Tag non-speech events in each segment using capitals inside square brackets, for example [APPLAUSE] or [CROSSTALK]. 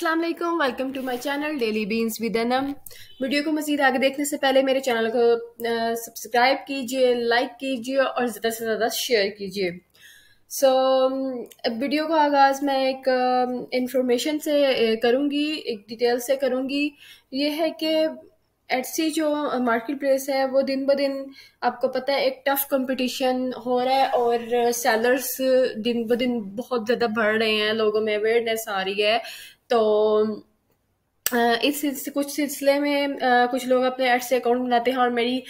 अस्सलाम वालेकुम welcome to my channel daily beans with Anam video को मजीद आगे देखने से पहले मेरे चैनल को सब्सक्राइब कीजिए लाइक कीजिए और ज़्यादा से ज़्यादा शेयर कीजिए सो so, वीडियो का आगाज़ मैं एक इंफॉर्मेशन से करूँगी एक डिटेल से करूँगी ये है कि एटसी जो मार्केट प्लेस है वो दिन ब दिन आपको पता है एक टफ कंपटीशन हो रहा है और सेलर्स दिन ब दिन बहुत ज़्यादा बढ़ रहे हैं लोगों में अवेयरनेस आ रही है तो इस कुछ सिलसिले में कुछ लोग अपने एड से अकाउंट बनाते हैं और मेरी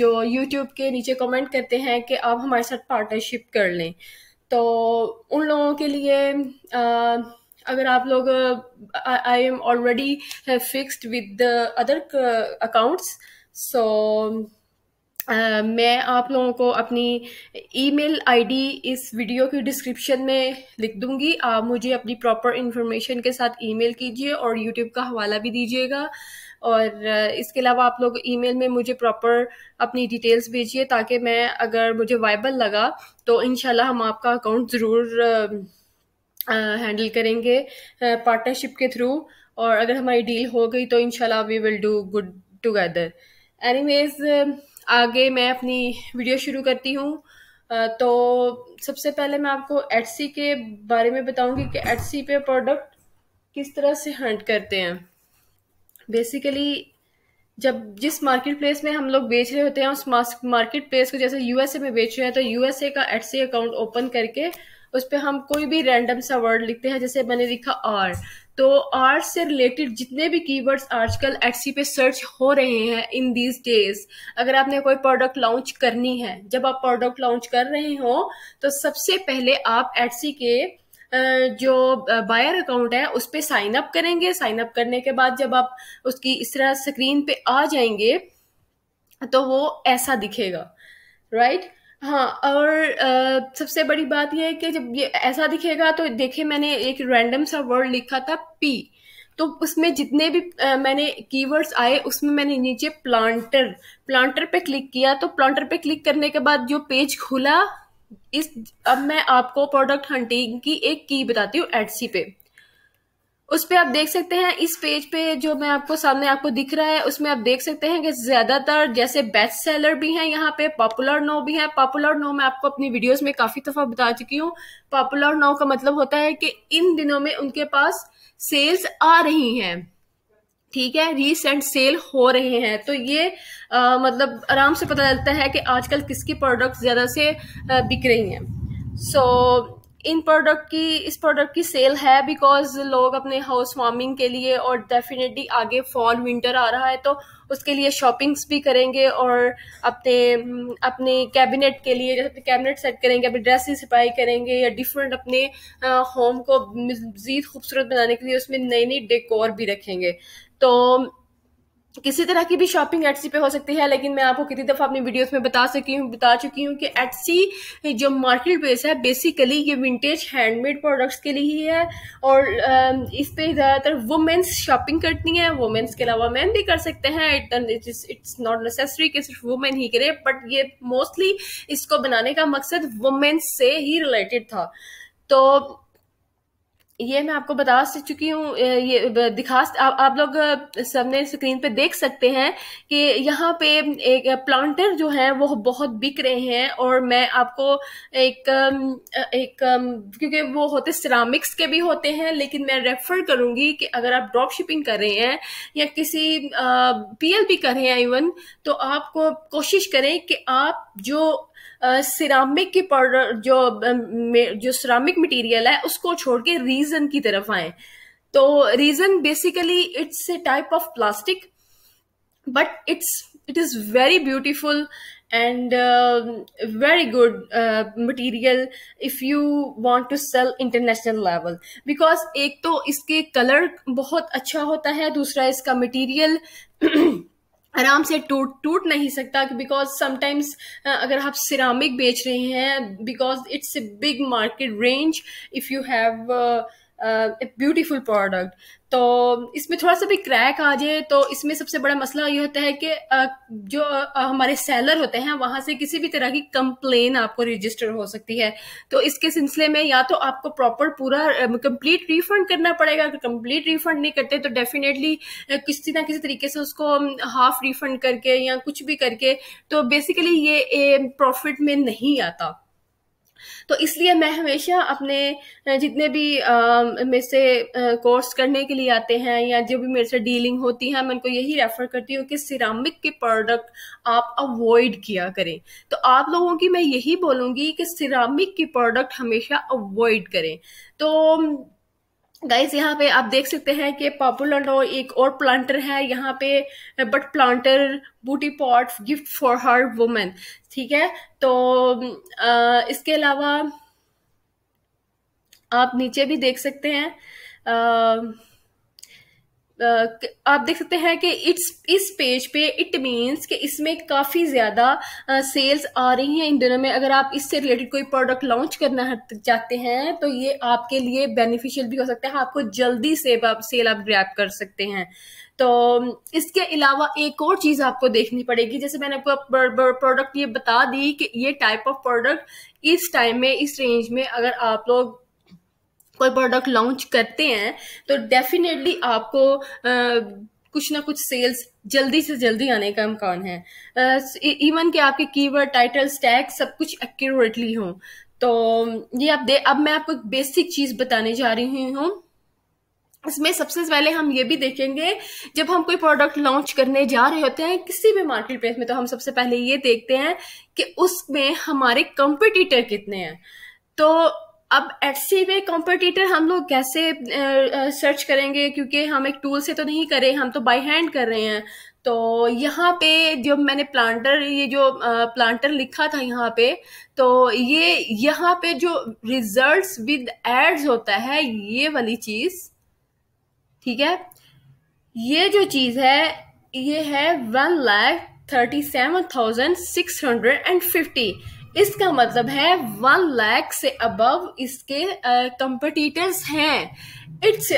जो यूट्यूब के नीचे कमेंट करते हैं कि आप हमारे साथ पार्टनरशिप कर लें तो उन लोगों के लिए अगर आप लोग I am already fixed with the other accounts so मैं आप लोगों को अपनी ईमेल आईडी इस वीडियो की डिस्क्रिप्शन में लिख दूंगी आप मुझे अपनी प्रॉपर इन्फॉर्मेशन के साथ ईमेल कीजिए और यूट्यूब का हवाला भी दीजिएगा और इसके अलावा आप लोग ईमेल में मुझे प्रॉपर अपनी डिटेल्स भेजिए ताकि मैं अगर मुझे वाइबल लगा तो इन हम आपका अकाउंट ज़रूर हैंडल करेंगे पार्टनरशिप के थ्रू और अगर हमारी डील हो गई तो इनशाला we will do good together anyways आगे मैं अपनी वीडियो शुरू करती हूँ तो सबसे पहले मैं आपको एटसी के बारे में बताऊंगी कि एटसी पे प्रोडक्ट किस तरह से हंट करते हैं बेसिकली जब जिस मार्केट प्लेस में हम लोग बेच रहे होते हैं उस मार्केट प्लेस को जैसे यूएसए में बेच रहे हैं तो यूएसए का एटसी अकाउंट ओपन करके उस पर हम कोई भी रैंडम सा वर्ड लिखते हैं जैसे मैंने लिखा आर तो आर से रिलेटेड जितने भी कीवर्ड्स आजकल एटसी पे सर्च हो रहे हैं इन दीज डेज अगर आपने कोई प्रोडक्ट लॉन्च करनी है जब आप प्रोडक्ट लॉन्च कर रहे हो तो सबसे पहले आप एटसी के जो बायर अकाउंट है उस पर साइन अप करेंगे साइन अप करने के बाद जब आप उसकी इस तरह स्क्रीन पे आ जाएंगे तो वो ऐसा दिखेगा राइट right? हाँ और आ, सबसे बड़ी बात यह है कि जब ये ऐसा दिखेगा तो देखे मैंने एक रैंडम सा वर्ड लिखा था पी तो उसमें जितने भी आ, मैंने कीवर्ड्स आए उसमें मैंने नीचे प्लांटर प्लांटर पे क्लिक किया तो प्लांटर पे क्लिक करने के बाद जो पेज खुला इस अब मैं आपको प्रोडक्ट हंटिंग की एक की बताती हूँ एडसी पे उस पर आप देख सकते हैं इस पेज पे जो मैं आपको सामने आपको दिख रहा है उसमें आप देख सकते हैं कि ज्यादातर जैसे बेस्ट सेलर भी हैं यहाँ पे पॉपुलर नो भी है पॉपुलर नो मैं आपको अपनी वीडियोस में काफी दफा बता चुकी हूँ पॉपुलर नो का मतलब होता है कि इन दिनों में उनके पास सेल्स आ रही हैं ठीक है रीसेंट सेल हो रहे हैं तो ये आ, मतलब आराम से पता चलता है कि आजकल किसकी प्रोडक्ट ज्यादा से आ, बिक रही हैं सो so, इन प्रोडक्ट की इस प्रोडक्ट की सेल है बिकॉज लोग अपने हाउस वार्मिंग के लिए और डेफिनेटली आगे फॉल विंटर आ रहा है तो उसके लिए शॉपिंग्स भी करेंगे और अपने अपने कैबिनेट के लिए जैसे अपने कैबिनेट सेट करेंगे अपनी ड्रेसेस सफाई करेंगे या डिफरेंट अपने होम को मज़ीद खूबसूरत बनाने के लिए उसमें नई नई डेकोर भी रखेंगे तो किसी तरह की भी शॉपिंग एटसी पे हो सकती है लेकिन मैं आपको कितनी दफ़ा अपनी वीडियोस में बता सकी हूँ बता चुकी हूँ कि एटसी जो मार्केट प्लेस है बेसिकली ये विंटेज हैंडमेड प्रोडक्ट्स के लिए ही है और um, इस पे ज़्यादातर वुमेंस शॉपिंग करती हैं वुमेंस के अलावा मैन भी कर सकते हैं इट इट्स नॉट नेसेसरी कि सिर्फ वुमेन ही करे बट ये मोस्टली इसको बनाने का मकसद वुमेन्स से ही रिलेटेड था तो ये मैं आपको बता चुकी हूँ ये दिखा आ, आप लोग सबने स्क्रीन पे देख सकते हैं कि यहाँ पे एक प्लांटर जो है वो बहुत बिक रहे हैं और मैं आपको एक एक क्योंकि वो होते सिरामिक्स के भी होते हैं लेकिन मैं रेफर करूँगी कि अगर आप ड्रॉप शिपिंग कर रहे हैं या किसी पी एल कर रहे हैं इवन तो आपको कोशिश करें कि आप जो सिरामिक की पाउडर जो जो सिरामिक मटेरियल है उसको छोड़ के रीजन की तरफ आए तो resin basically it's a type of plastic but it's it is very beautiful and very good material if you want to sell international level because एक तो इसके कलर बहुत अच्छा होता है दूसरा इसका material [CLEARS THROAT] आराम से टूट टूट नहीं सकता बिकॉज समटाइम्स अगर आप सिरामिक बेच रहे हैं because it's a big market range if you have beautiful product तो इसमें थोड़ा सा भी क्रैक आ जाए तो इसमें सबसे बड़ा मसला ये होता है कि uh, जो uh, हमारे सेलर होते हैं वहां से किसी भी तरह की कंप्लेन आपको रजिस्टर हो सकती है तो इसके सिलसिले में या तो आपको प्रॉपर पूरा कंप्लीट रिफंड करना पड़ेगा अगर कंप्लीट रिफंड नहीं करते तो डेफिनेटली किसी ना किसी तरीके से उसको हाफ रिफंड करके या कुछ भी करके तो बेसिकली ये प्रॉफिट में नहीं आता तो इसलिए मैं हमेशा अपने जितने भी मेरे से कोर्स करने के लिए आते हैं या जो भी मेरे से डीलिंग होती है मैं उनको यही रेफर करती हूँ कि सिरामिक के प्रोडक्ट आप अवॉइड किया करें तो आप लोगों की मैं यही बोलूँगी कि सिरामिक के प्रोडक्ट हमेशा अवॉइड करें तो गाइज यहाँ पे आप देख सकते हैं कि पॉपुलर एक और प्लांटर है यहाँ पे but planter booty pot gift for her women ठीक है तो आ, इसके अलावा आप नीचे भी देख सकते हैं आ, आप देख सकते हैं कि इट्स इस पेज पे इट मीन्स कि इसमें काफ़ी ज़्यादा सेल्स आ रही हैं इन दिनों में अगर आप इससे रिलेटेड कोई प्रोडक्ट लॉन्च करना चाहते हैं तो ये आपके लिए बेनिफिशियल भी हो सकता है आपको जल्दी से आप सेल आप ग्रैप कर सकते हैं तो इसके अलावा एक और चीज़ आपको देखनी पड़ेगी जैसे मैंने आपको प्रोडक्ट ये बता दी कि ये टाइप ऑफ प्रोडक्ट इस टाइम में इस रेंज में अगर आप लोग कोई प्रोडक्ट लॉन्च करते हैं तो डेफिनेटली आपको आ, कुछ ना कुछ सेल्स जल्दी से जल्दी आने का इम्कान है इवन e, कि आपके कीवर्ड टाइटल टैग सब कुछ एक्यूरेटली हो तो ये आप दे अब मैं आपको एक बेसिक चीज बताने जा रही हूँ इसमें सबसे पहले हम ये भी देखेंगे जब हम कोई प्रोडक्ट लॉन्च करने जा रहे होते हैं किसी भी मार्केट प्लेस में तो हम सबसे पहले ये देखते हैं कि उसमें हमारे कंपटीटर कितने हैं तो अब ऐसे में कॉम्पिटिटर हम लोग कैसे सर्च करेंगे क्योंकि हम एक टूल से तो नहीं करें हम तो बाय हैंड कर रहे हैं तो यहाँ पे जो मैंने प्लांटर ये जो प्लांटर लिखा था यहाँ पे तो ये यहाँ पे जो रिजल्ट्स विद एड्स होता है ये वाली चीज़ ठीक है ये जो चीज़ है ये है one lakh thirty seven thousand six hundred and fifty इसका मतलब है वन लैख से अबव इसके कंपटीटर्स uh, हैं इट्स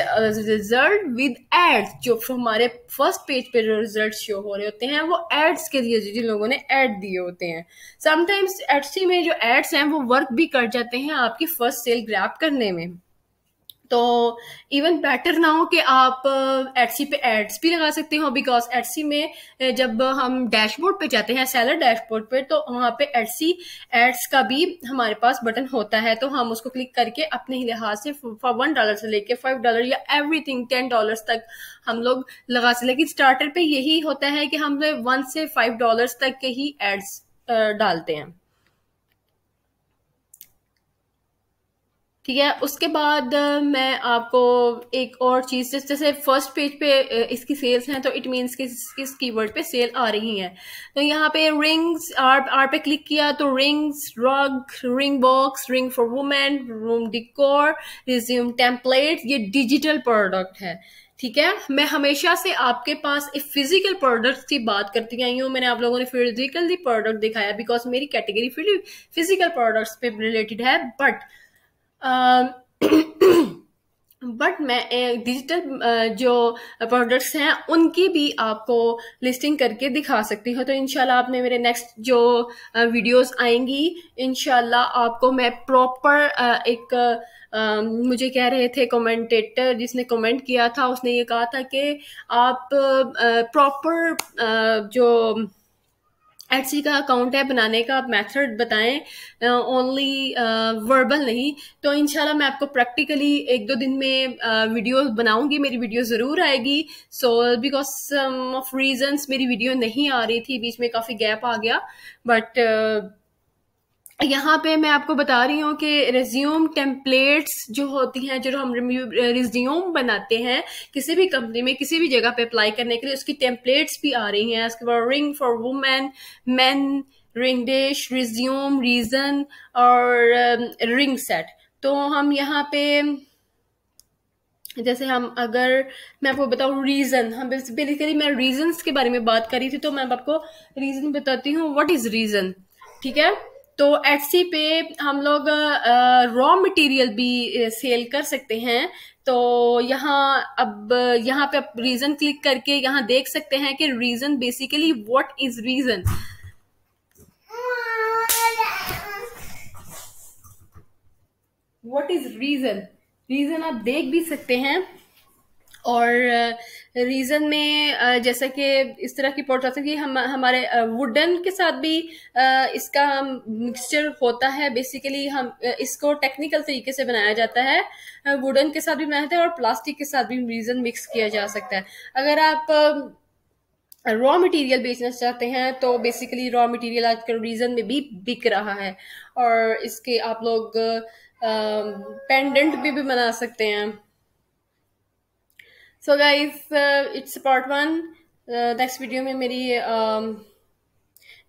रिजल्ट विद एड्स जो हमारे फर्स्ट पेज पे रिजल्ट शो हो रहे होते हैं वो एड्स के लिए जिन लोगों ने एड दिए होते हैं समटाइम्स एड्सी में जो एड्स हैं वो वर्क भी कर जाते हैं आपकी फर्स्ट सेल ग्रैप करने में तो इवन बेटर ना हो कि आप एडसी uh, पे एड्स भी लगा सकते हो बिकॉज एडसी में uh, जब हम डैशबोर्ड पे जाते हैं सेलर डैशबोर्ड पे तो वहां पे एडसी एड्स का भी हमारे पास बटन होता है तो हम उसको क्लिक करके अपने ही लिहाज से वन डॉलर से लेके फाइव डॉलर या एवरीथिंग टेन डॉलर तक हम लोग लगा सकते लेकिन स्टार्टर पे यही होता है कि हम वन से फाइव डॉलर तक के ही एड्स uh, डालते हैं ठीक है उसके बाद मैं आपको एक और चीज़ जैसे फर्स्ट पेज पे इसकी सेल्स हैं तो इट मीन्स कि इस कीवर्ड पे सेल आ रही है तो यहाँ पे रिंग्स आर आर पे क्लिक किया तो rings rug ring box ring for women room decor resume template ये डिजिटल प्रोडक्ट है ठीक है मैं हमेशा से आपके पास एक फिजिकल प्रोडक्ट की बात करती आई हूँ मैंने आप लोगों ने फिजिकल प्रोडक्ट दिखाया बिकॉज मेरी कैटेगरी फिजिकल प्रोडक्ट्स पे रिलेटेड है बट बट [CLEARS THROAT] मैं डिजिटल जो प्रोडक्ट्स हैं उनकी भी आपको लिस्टिंग करके दिखा सकती हूँ तो इनशाला आपने मेरे नेक्स्ट जो वीडियोस आएंगी इनशाला आपको मैं प्रॉपर एक आ, मुझे कह रहे थे कमेंटेटर जिसने कमेंट किया था उसने ये कहा था कि आप प्रॉपर जो एडसी का अकाउंट है बनाने का आप मेथड बताएं ओनली वर्बल नहीं तो इनशाला मैं आपको प्रैक्टिकली एक दो दिन में वीडियो uh, बनाऊंगी मेरी वीडियो ज़रूर आएगी सो बिकॉज ऑफ रीजंस मेरी वीडियो नहीं आ रही थी बीच में काफ़ी गैप आ गया बट यहाँ पे मैं आपको बता रही हूँ कि रेज्यूम टेम्पलेट्स जो होती हैं जो हम रिज्यूम बनाते हैं किसी भी कंपनी में किसी भी जगह पे अप्लाई करने के लिए उसकी टेम्पलेट्स भी आ रही हैं उसके बाद ring for women man ring dish resume resin और रिंग um, सेट तो हम यहाँ पे जैसे हम अगर मैं आपको बताऊँ रीज़न हम बेसिकली मैं रीजंस के बारे में बात कर रही थी तो मैं आपको रीज़न बताती हूँ वट इज़ रीज़न ठीक है तो एटसी पे हम लोग रॉ मटेरियल भी सेल कर सकते हैं तो यहाँ अब यहाँ पे रीजन क्लिक करके यहाँ देख सकते हैं कि resin basically what is resin what is resin resin आप देख भी सकते हैं और रीज़न में जैसा कि इस तरह की पोर्ट्रेट की हम हमारे वुडन के साथ भी इसका मिक्सचर होता है बेसिकली हम इसको टेक्निकल तरीके से बनाया जाता है वुडन के साथ भी बनाया जाता है और प्लास्टिक के साथ भी रीज़न मिक्स किया जा सकता है अगर आप रॉ मटेरियल बेचना चाहते हैं तो बेसिकली रॉ मटेरियल आजकल रीज़न में भी बिक रहा है और इसके आप लोग पेंडेंट भी, भी बना सकते हैं so guys it's part one next video में मेरी um,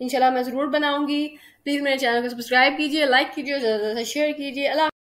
इंशाल्लाह मैं ज़रूर बनाऊंगी प्लीज़ मेरे चैनल को सब्सक्राइब कीजिए लाइक कीजिए ज़्यादा से शेयर कीजिए अल्लाह